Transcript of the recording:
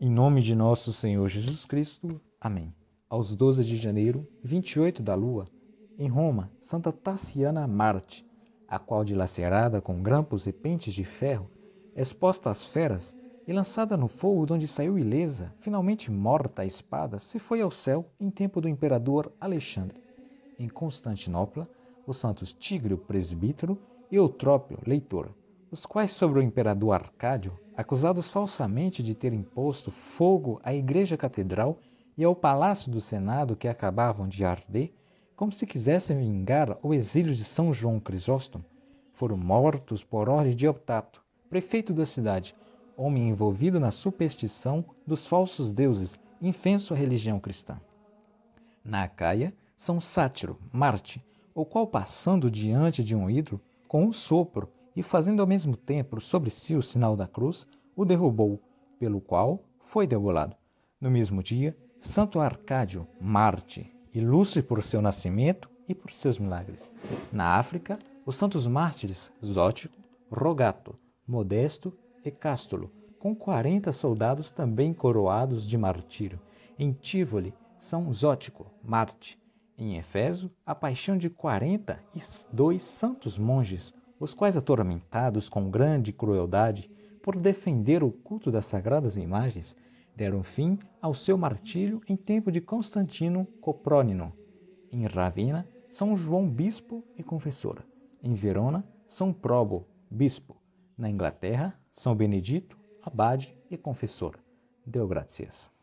Em nome de nosso Senhor Jesus Cristo. Amém. Aos 12 de janeiro, 28 da lua, em Roma, Santa Tassiana Marte, a qual dilacerada com grampos e pentes de ferro, exposta às feras e lançada no fogo de onde saiu ilesa, finalmente morta a espada, se foi ao céu em tempo do imperador Alexandre. Em Constantinopla, os santos Tigre, presbítero, e Eutrópio, leitor, os quais sobre o imperador Arcádio acusados falsamente de terem imposto fogo à Igreja Catedral e ao Palácio do Senado que acabavam de arder, como se quisessem vingar o exílio de São João Crisóstomo, foram mortos por ordem de Optato, prefeito da cidade, homem envolvido na superstição dos falsos deuses, infenso à religião cristã. Na Acaia, São Sátiro, Marte, o qual passando diante de um ídolo, com um sopro, e, fazendo ao mesmo tempo sobre si o sinal da cruz, o derrubou, pelo qual foi degolado. No mesmo dia, Santo Arcádio, Marte, ilustre por seu nascimento e por seus milagres. Na África, os santos mártires Zótico, Rogato, Modesto e Cástulo, com 40 soldados também coroados de martírio. Em Tívoli, São Zótico, Marte. Em Efeso, a paixão de 42 santos monges, os quais atormentados com grande crueldade por defender o culto das sagradas imagens, deram fim ao seu martírio em tempo de Constantino Coprônino. Em Ravina, São João bispo e confessor. Em Verona, São Probo bispo. Na Inglaterra, São Benedito abade e confessor. Deu graças.